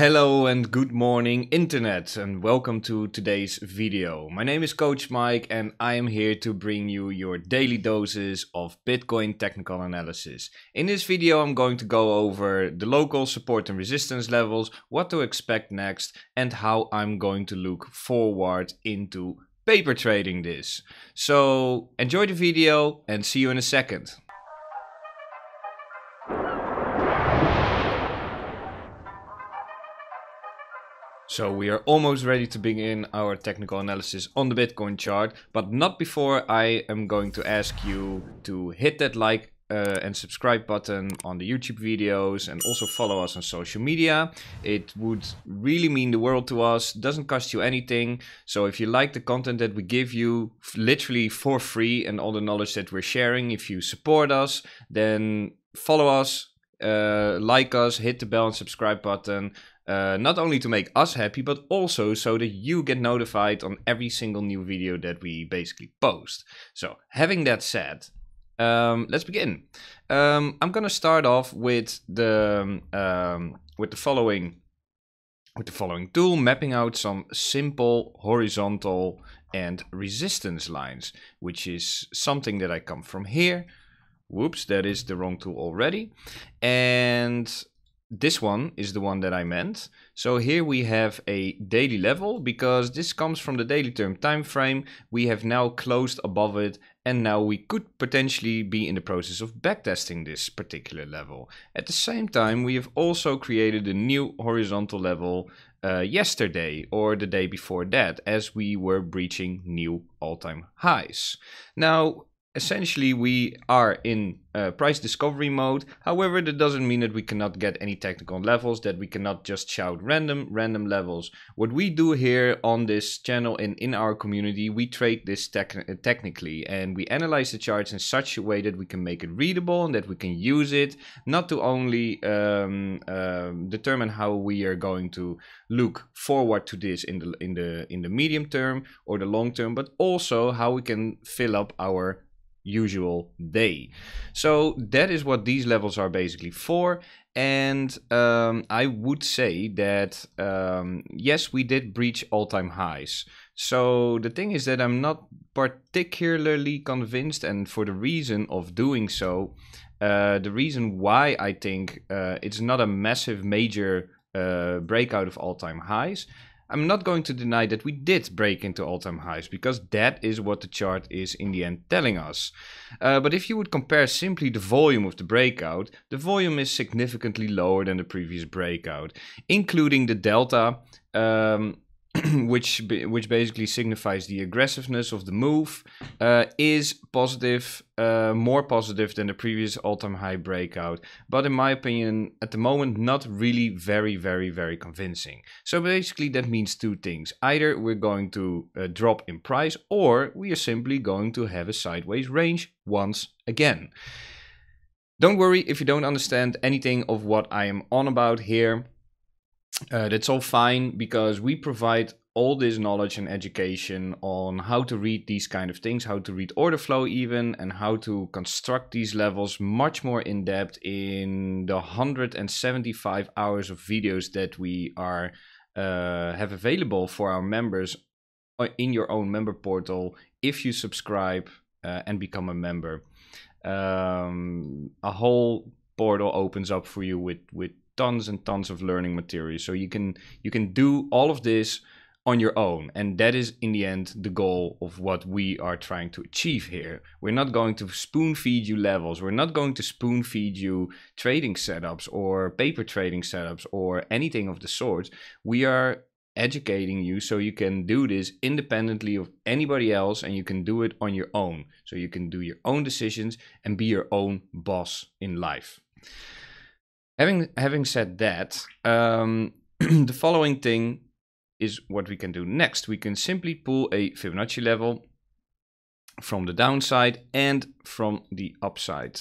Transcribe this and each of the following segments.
Hello and good morning internet and welcome to today's video. My name is Coach Mike and I am here to bring you your daily doses of Bitcoin technical analysis. In this video I'm going to go over the local support and resistance levels, what to expect next and how I'm going to look forward into paper trading this. So enjoy the video and see you in a second. So we are almost ready to begin our technical analysis on the Bitcoin chart, but not before I am going to ask you to hit that like uh, and subscribe button on the YouTube videos and also follow us on social media. It would really mean the world to us, doesn't cost you anything. So if you like the content that we give you literally for free and all the knowledge that we're sharing, if you support us, then follow us, uh, like us, hit the bell and subscribe button. Uh, not only to make us happy, but also so that you get notified on every single new video that we basically post. So, having that said, um, let's begin. Um, I'm gonna start off with the um, with the following with the following tool, mapping out some simple horizontal and resistance lines, which is something that I come from here. Whoops, that is the wrong tool already. And this one is the one that I meant. So here we have a daily level because this comes from the daily term time frame. We have now closed above it and now we could potentially be in the process of backtesting this particular level. At the same time, we have also created a new horizontal level uh, yesterday or the day before that as we were breaching new all-time highs. Now, essentially we are in uh, price discovery mode. However, that doesn't mean that we cannot get any technical levels, that we cannot just shout random, random levels. What we do here on this channel and in our community, we trade this uh, technically and we analyze the charts in such a way that we can make it readable and that we can use it, not to only um, um, determine how we are going to look forward to this in the, in the, in the medium term or the long term, but also how we can fill up our usual day. So that is what these levels are basically for. And um, I would say that, um, yes, we did breach all-time highs. So the thing is that I'm not particularly convinced and for the reason of doing so, uh, the reason why I think uh, it's not a massive major uh, breakout of all-time highs I'm not going to deny that we did break into all-time highs, because that is what the chart is in the end telling us. Uh, but if you would compare simply the volume of the breakout, the volume is significantly lower than the previous breakout, including the delta um, which which basically signifies the aggressiveness of the move, uh, is positive, uh, more positive than the previous all-time high breakout. But in my opinion, at the moment, not really very, very, very convincing. So basically, that means two things: either we're going to uh, drop in price, or we are simply going to have a sideways range once again. Don't worry if you don't understand anything of what I am on about here uh, that's all fine because we provide all this knowledge and education on how to read these kind of things, how to read order flow even, and how to construct these levels much more in depth in the 175 hours of videos that we are uh, have available for our members uh, in your own member portal if you subscribe uh, and become a member. Um, a whole portal opens up for you with with tons and tons of learning material. So you can you can do all of this on your own. And that is in the end the goal of what we are trying to achieve here. We're not going to spoon feed you levels. We're not going to spoon feed you trading setups or paper trading setups or anything of the sort. We are educating you so you can do this independently of anybody else and you can do it on your own. So you can do your own decisions and be your own boss in life. Having having said that, um, the following thing is what we can do next. We can simply pull a Fibonacci level from the downside and from the upside.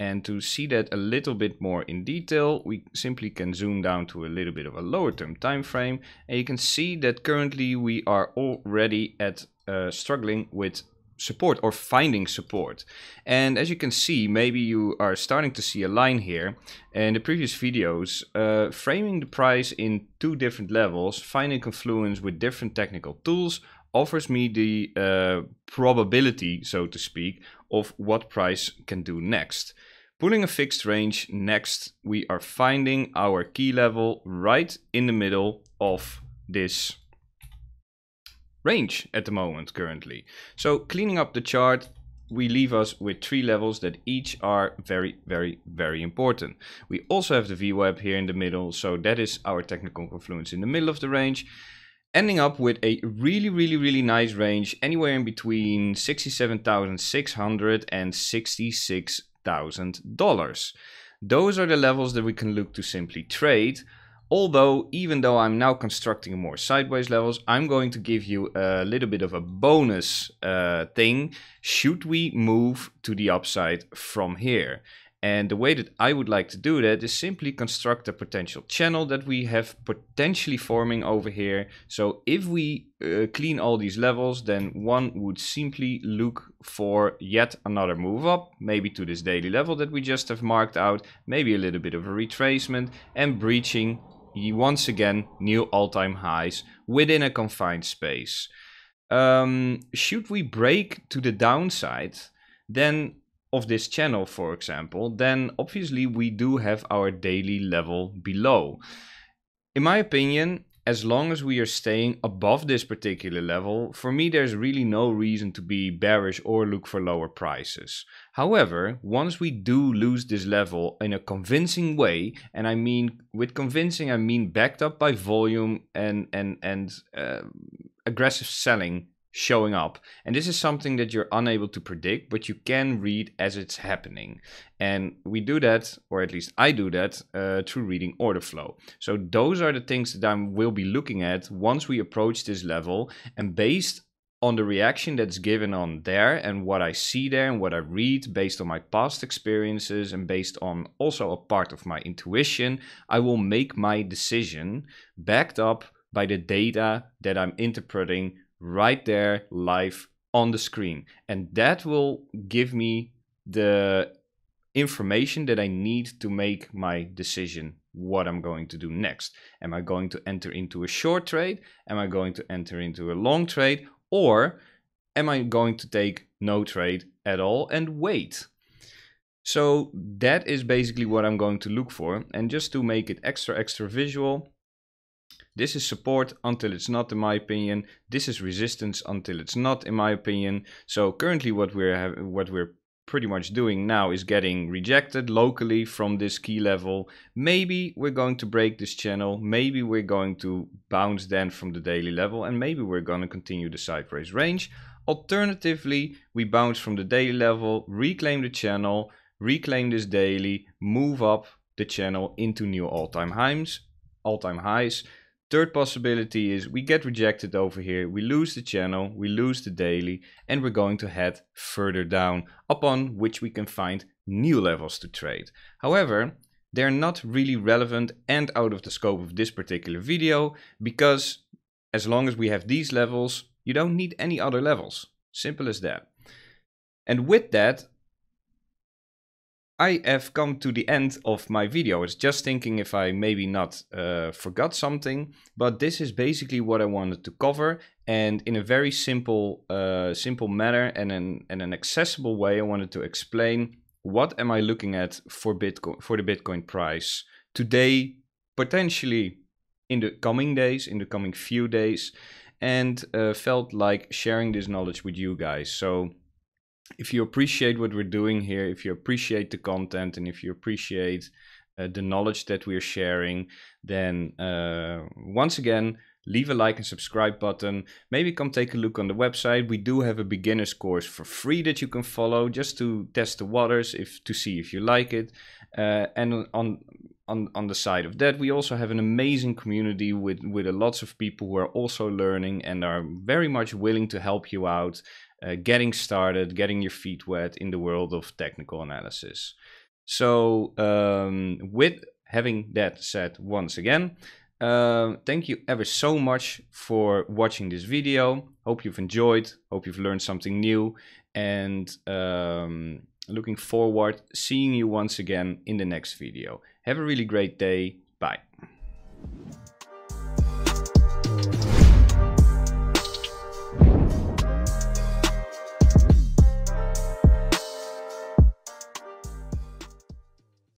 And to see that a little bit more in detail, we simply can zoom down to a little bit of a lower term time frame. And you can see that currently we are already at uh, struggling with support or finding support. And as you can see, maybe you are starting to see a line here. In the previous videos, uh, framing the price in two different levels, finding confluence with different technical tools, offers me the uh, probability, so to speak, of what price can do next. Pulling a fixed range next, we are finding our key level right in the middle of this range at the moment currently. So cleaning up the chart, we leave us with three levels that each are very, very, very important. We also have the VWAP here in the middle, so that is our technical confluence in the middle of the range, ending up with a really, really, really nice range, anywhere in between 67,600 and $66,000. Those are the levels that we can look to simply trade, Although, even though I'm now constructing more sideways levels, I'm going to give you a little bit of a bonus uh, thing. Should we move to the upside from here? And the way that I would like to do that is simply construct a potential channel that we have potentially forming over here. So if we uh, clean all these levels, then one would simply look for yet another move up, maybe to this daily level that we just have marked out, maybe a little bit of a retracement and breaching once again, new all-time highs within a confined space. Um, should we break to the downside, then of this channel, for example, then obviously we do have our daily level below. In my opinion, as long as we are staying above this particular level, for me there's really no reason to be bearish or look for lower prices. However, once we do lose this level in a convincing way, and I mean with convincing I mean backed up by volume and and and uh, aggressive selling showing up. And this is something that you're unable to predict, but you can read as it's happening. And we do that, or at least I do that, uh, through reading order flow. So those are the things that I will be looking at once we approach this level. And based on the reaction that's given on there and what I see there and what I read based on my past experiences and based on also a part of my intuition, I will make my decision backed up by the data that I'm interpreting right there live on the screen. And that will give me the information that I need to make my decision what I'm going to do next. Am I going to enter into a short trade? Am I going to enter into a long trade? Or am I going to take no trade at all and wait? So that is basically what I'm going to look for. And just to make it extra, extra visual, this is support until it's not, in my opinion. This is resistance until it's not, in my opinion. So currently what we're, what we're pretty much doing now is getting rejected locally from this key level. Maybe we're going to break this channel. Maybe we're going to bounce then from the daily level and maybe we're going to continue the sideways range. Alternatively, we bounce from the daily level, reclaim the channel, reclaim this daily, move up the channel into new all-time highs, all-time highs Third possibility is we get rejected over here, we lose the channel, we lose the daily, and we're going to head further down, upon which we can find new levels to trade. However, they're not really relevant and out of the scope of this particular video, because as long as we have these levels, you don't need any other levels. Simple as that. And with that, I have come to the end of my video. was just thinking if I maybe not uh, forgot something, but this is basically what I wanted to cover and in a very simple, uh, simple manner and an, and an accessible way, I wanted to explain what am I looking at for Bitcoin, for the Bitcoin price today, potentially in the coming days, in the coming few days, and uh, felt like sharing this knowledge with you guys. So if you appreciate what we're doing here, if you appreciate the content, and if you appreciate uh, the knowledge that we're sharing, then uh, once again, leave a like and subscribe button. Maybe come take a look on the website. We do have a beginner's course for free that you can follow just to test the waters, if to see if you like it. Uh, and on on on the side of that, we also have an amazing community with with lots of people who are also learning and are very much willing to help you out uh, getting started, getting your feet wet in the world of technical analysis. So, um, with having that said once again, uh, thank you ever so much for watching this video. Hope you've enjoyed, hope you've learned something new, and um, looking forward seeing you once again in the next video. Have a really great day. Bye.